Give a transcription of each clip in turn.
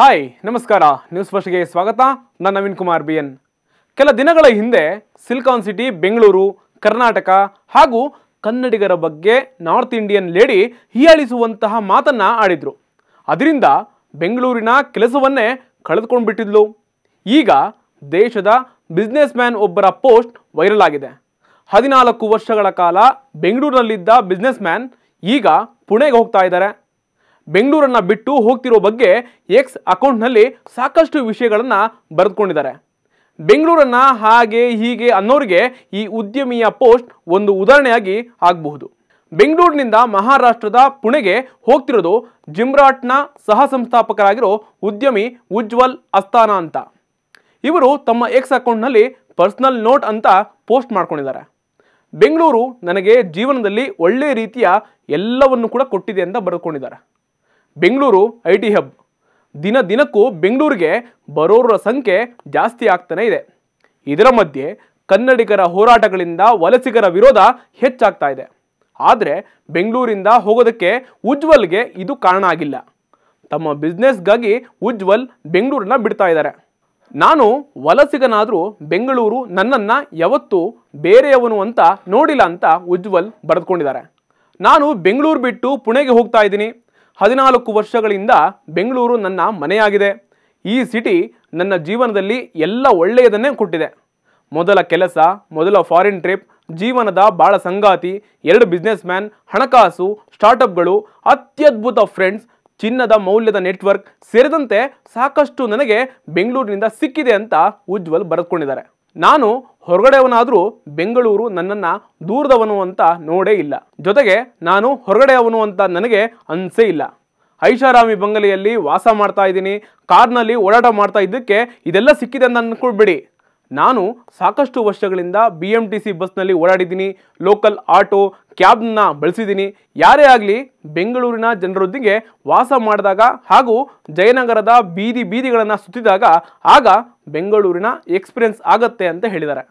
hi ನಮಸ್ಕಾರ news ಫಸ್ಟ್ಗೆ ಸ್ವಾಗತ ನಾನು ನವೀನ್ ಕುಮಾರ್ ಬಿ ಎನ್ ಕೆಲ ದಿನಗಳ ಹಿಂದೆ ಸಿಲಿಕಾನ್ ಸಿಟಿ ಬೆಂಗಳೂರು ಕರ್ನಾಟಕ ಹಾಗೂ ಕನ್ನಡಿಗರ ಬಗ್ಗೆ ನಾರ್ತ್ ಇಂಡಿಯನ್ ಲೇಡಿ ಹೀಯಾಳಿಸುವಂತಹ ಮಾತನ್ನು ಆಡಿದರು ಅದರಿಂದ ಬೆಂಗಳೂರಿನ ಕೆಲಸವನ್ನೇ ಕಳೆದುಕೊಂಡು ಬಿಟ್ಟಿದ್ಲು ಈಗ ದೇಶದ ಬಿಸ್ನೆಸ್ ಮ್ಯಾನ್ ಒಬ್ಬರ ಪೋಸ್ಟ್ ವೈರಲ್ ಆಗಿದೆ ಹದಿನಾಲ್ಕು ವರ್ಷಗಳ ಕಾಲ ಬೆಂಗಳೂರಿನಲ್ಲಿದ್ದ ಬಿಸ್ನೆಸ್ ಮ್ಯಾನ್ ಈಗ ಪುಣೆಗೆ ಹೋಗ್ತಾ ಇದ್ದಾರೆ ಬೆಂಗಳೂರನ್ನು ಬಿಟ್ಟು ಹೋಗ್ತಿರೋ ಬಗ್ಗೆ ಎಕ್ಸ್ ಅಕೌಂಟ್ನಲ್ಲಿ ಸಾಕಷ್ಟು ವಿಷಯಗಳನ್ನು ಬರೆದುಕೊಂಡಿದ್ದಾರೆ ಬೆಂಗಳೂರನ್ನು ಹಾಗೆ ಹೀಗೆ ಅನ್ನೋರಿಗೆ ಈ ಉದ್ಯಮಿಯ ಪೋಸ್ಟ್ ಒಂದು ಉದಾಹರಣೆಯಾಗಿ ಆಗಬಹುದು ಬೆಂಗಳೂರಿನಿಂದ ಮಹಾರಾಷ್ಟ್ರದ ಪುಣೆಗೆ ಹೋಗ್ತಿರೋದು ಜಿಮ್ರಾಟ್ನ ಸಹ ಸಂಸ್ಥಾಪಕರಾಗಿರೋ ಉದ್ಯಮಿ ಉಜ್ವಲ್ ಅಸ್ತಾನಾ ಅಂತ ಇವರು ತಮ್ಮ ಎಕ್ಸ್ ಅಕೌಂಟ್ನಲ್ಲಿ ಪರ್ಸ್ನಲ್ ನೋಟ್ ಅಂತ ಪೋಸ್ಟ್ ಮಾಡ್ಕೊಂಡಿದ್ದಾರೆ ಬೆಂಗಳೂರು ನನಗೆ ಜೀವನದಲ್ಲಿ ಒಳ್ಳೆಯ ರೀತಿಯ ಎಲ್ಲವನ್ನು ಕೂಡ ಕೊಟ್ಟಿದೆ ಅಂತ ಬರೆದುಕೊಂಡಿದ್ದಾರೆ ಬೆಂಗಳೂರು ಐ ಟಿ ಹಬ್ ದಿನ ದಿನಕ್ಕೂ ಬೆಂಗಳೂರಿಗೆ ಬರೋರ ಸಂಖ್ಯೆ ಜಾಸ್ತಿ ಆಗ್ತಾನೇ ಇದೆ ಇದರ ಮಧ್ಯೆ ಕನ್ನಡಿಗರ ಹೋರಾಟಗಳಿಂದ ವಲಸಿಗರ ವಿರೋಧ ಹೆಚ್ಚಾಗ್ತಾ ಇದೆ ಆದರೆ ಬೆಂಗಳೂರಿಂದ ಹೋಗೋದಕ್ಕೆ ಉಜ್ವಲ್ಗೆ ಇದು ಕಾರಣ ಆಗಿಲ್ಲ ತಮ್ಮ ಬಿಸ್ನೆಸ್ಗಾಗಿ ಉಜ್ವಲ್ ಬೆಂಗಳೂರನ್ನ ಬಿಡ್ತಾ ಇದ್ದಾರೆ ನಾನು ವಲಸಿಗನಾದರೂ ಬೆಂಗಳೂರು ನನ್ನನ್ನು ಯಾವತ್ತೂ ಬೇರೆಯವನು ಅಂತ ನೋಡಿಲ್ಲ ಅಂತ ಉಜ್ವಲ್ ಬರೆದುಕೊಂಡಿದ್ದಾರೆ ನಾನು ಬೆಂಗಳೂರು ಬಿಟ್ಟು ಪುಣೆಗೆ ಹೋಗ್ತಾ ಇದ್ದೀನಿ ಹದಿನಾಲ್ಕು ವರ್ಷಗಳಿಂದ ಬೆಂಗಳೂರು ನನ್ನ ಮನೆಯಾಗಿದೆ ಈ ಸಿಟಿ ನನ್ನ ಜೀವನದಲ್ಲಿ ಎಲ್ಲ ಒಳ್ಳೆಯದನ್ನೇ ಕೊಟ್ಟಿದೆ ಮೊದಲ ಕೆಲಸ ಮೊದಲ ಫಾರಿನ್ ಟ್ರಿಪ್ ಜೀವನದ ಬಾಳ ಸಂಗಾತಿ ಎರಡು ಬಿಸ್ನೆಸ್ ಮ್ಯಾನ್ ಹಣಕಾಸು ಸ್ಟಾರ್ಟಪ್ಗಳು ಅತ್ಯದ್ಭುತ ಫ್ರೆಂಡ್ಸ್ ಚಿನ್ನದ ಮೌಲ್ಯದ ನೆಟ್ವರ್ಕ್ ಸೇರಿದಂತೆ ಸಾಕಷ್ಟು ನನಗೆ ಬೆಂಗಳೂರಿನಿಂದ ಸಿಕ್ಕಿದೆ ಅಂತ ಉಜ್ವಲ್ ಬರೆದುಕೊಂಡಿದ್ದಾರೆ ನಾನು ಹೊರಗಡೆಯವನಾದರೂ ಬೆಂಗಳೂರು ನನ್ನನ್ನು ದೂರದವನು ಅಂತ ನೋಡೇ ಇಲ್ಲ ಜೊತೆಗೆ ನಾನು ಹೊರಗಡೆಯವನು ಅಂತ ನನಗೆ ಅನಿಸೇ ಇಲ್ಲ ಐಷಾರಾಮಿ ಬಂಗಲೆಯಲ್ಲಿ ವಾಸ ಮಾಡ್ತಾ ಇದ್ದೀನಿ ಕಾರ್ನಲ್ಲಿ ಓಡಾಟ ಮಾಡ್ತಾ ಇದ್ದಕ್ಕೆ ಇದೆಲ್ಲ ಸಿಕ್ಕಿದೆ ಅಂತ ಅಂದ್ಕೊಳ್ಬಿಡಿ ನಾನು ಸಾಕಷ್ಟು ವರ್ಷಗಳಿಂದ ಬಿ ಎಮ್ ಟಿ ಸಿ ಬಸ್ನಲ್ಲಿ ಓಡಾಡಿದ್ದೀನಿ ಲೋಕಲ್ ಆಟೋ ಕ್ಯಾಬ್ನ ಬಳಸಿದ್ದೀನಿ ಯಾರೇ ಆಗಲಿ ಬೆಂಗಳೂರಿನ ಜನರೊಂದಿಗೆ ವಾಸ ಮಾಡಿದಾಗ ಹಾಗೂ ಜಯನಗರದ ಬೀದಿ ಬೀದಿಗಳನ್ನು ಸುತ್ತಿದಾಗ ಆಗ ಬೆಂಗಳೂರಿನ ಎಕ್ಸ್ಪೀರಿಯನ್ಸ್ ಆಗತ್ತೆ ಅಂತ ಹೇಳಿದ್ದಾರೆ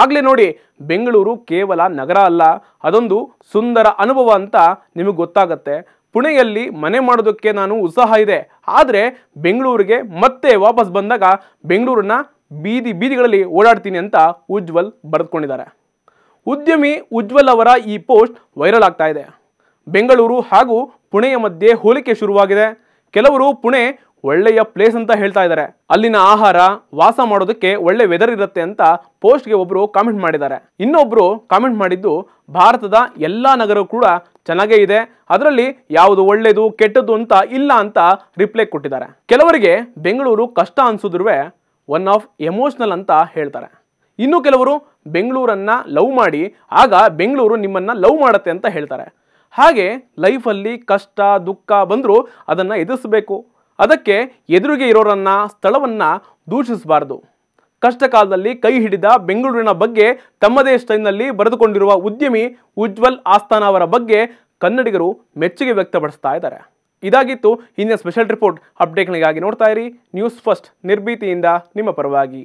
ಆಗಲೇ ನೋಡಿ ಬೆಂಗಳೂರು ಕೇವಲ ನಗರ ಅಲ್ಲ ಅದೊಂದು ಸುಂದರ ಅನುಭವ ಅಂತ ನಿಮಗೆ ಗೊತ್ತಾಗತ್ತೆ ಪುಣೆಯಲ್ಲಿ ಮನೆ ಮಾಡೋದಕ್ಕೆ ನಾನು ಉತ್ಸಾಹ ಇದೆ ಆದರೆ ಬೆಂಗಳೂರಿಗೆ ಮತ್ತೆ ವಾಪಸ್ ಬಂದಾಗ ಬೆಂಗಳೂರನ್ನ ಬೀದಿ ಬೀದಿಗಳಲ್ಲಿ ಓಡಾಡ್ತೀನಿ ಅಂತ ಉಜ್ವಲ್ ಬರೆದುಕೊಂಡಿದ್ದಾರೆ ಉದ್ಯಮಿ ಉಜ್ವಲ್ ಅವರ ಈ ಪೋಸ್ಟ್ ವೈರಲ್ ಆಗ್ತಾ ಇದೆ ಬೆಂಗಳೂರು ಹಾಗೂ ಪುಣೆಯ ಮಧ್ಯೆ ಹೋಲಿಕೆ ಶುರುವಾಗಿದೆ ಕೆಲವರು ಪುಣೆ ಒಳ್ಳೆಯ ಪ್ಲೇಸ್ ಅಂತ ಹೇಳ್ತಾ ಇದ್ದಾರೆ ಅಲ್ಲಿನ ಆಹಾರ ವಾಸ ಮಾಡೋದಕ್ಕೆ ಒಳ್ಳೆ ವೆದರ್ ಇರುತ್ತೆ ಅಂತ ಪೋಸ್ಟ್ಗೆ ಒಬ್ಬರು ಕಾಮೆಂಟ್ ಮಾಡಿದ್ದಾರೆ ಇನ್ನೊಬ್ಬರು ಕಾಮೆಂಟ್ ಮಾಡಿದ್ದು ಭಾರತದ ಎಲ್ಲ ನಗರ ಕೂಡ ಚೆನ್ನಾಗೇ ಇದೆ ಅದರಲ್ಲಿ ಯಾವುದು ಒಳ್ಳೆಯದು ಕೆಟ್ಟದ್ದು ಅಂತ ಇಲ್ಲ ಅಂತ ರಿಪ್ಲೈ ಕೊಟ್ಟಿದ್ದಾರೆ ಕೆಲವರಿಗೆ ಬೆಂಗಳೂರು ಕಷ್ಟ ಅನಿಸಿದ್ರೂ ಒನ್ ಆಫ್ ಎಮೋಷ್ನಲ್ ಅಂತ ಹೇಳ್ತಾರೆ ಇನ್ನು ಕೆಲವರು ಬೆಂಗಳೂರನ್ನು ಲವ್ ಮಾಡಿ ಆಗ ಬೆಂಗಳೂರು ನಿಮ್ಮನ್ನು ಲವ್ ಮಾಡುತ್ತೆ ಅಂತ ಹೇಳ್ತಾರೆ ಹಾಗೆ ಲೈಫಲ್ಲಿ ಕಷ್ಟ ದುಃಖ ಬಂದರೂ ಅದನ್ನು ಎದುರಿಸಬೇಕು ಅದಕ್ಕೆ ಎದುರಿಗೆ ಇರೋರನ್ನ ಸ್ಥಳವನ್ನು ದೂಷಿಸಬಾರದು ಕಷ್ಟ ಕಾಲದಲ್ಲಿ ಕೈ ಹಿಡಿದ ಬೆಂಗಳೂರಿನ ಬಗ್ಗೆ ತಮ್ಮದೇ ಸ್ಟೈಲ್ನಲ್ಲಿ ಬರೆದುಕೊಂಡಿರುವ ಉದ್ಯಮಿ ಉಜ್ವಲ್ ಆಸ್ಥಾನ ಅವರ ಬಗ್ಗೆ ಕನ್ನಡಿಗರು ಮೆಚ್ಚುಗೆ ವ್ಯಕ್ತಪಡಿಸ್ತಾ ಇದ್ದಾರೆ ಇದಾಗಿತ್ತು ಇಂದಿನ ಸ್ಪೆಷಲ್ ರಿಪೋರ್ಟ್ ಅಪ್ಡೇಟ್ಗಳಿಗಾಗಿ ನೋಡ್ತಾ ಇರಿ ನ್ಯೂಸ್ ಫಸ್ಟ್ ನಿರ್ಭೀತಿಯಿಂದ ನಿಮ್ಮ ಪರವಾಗಿ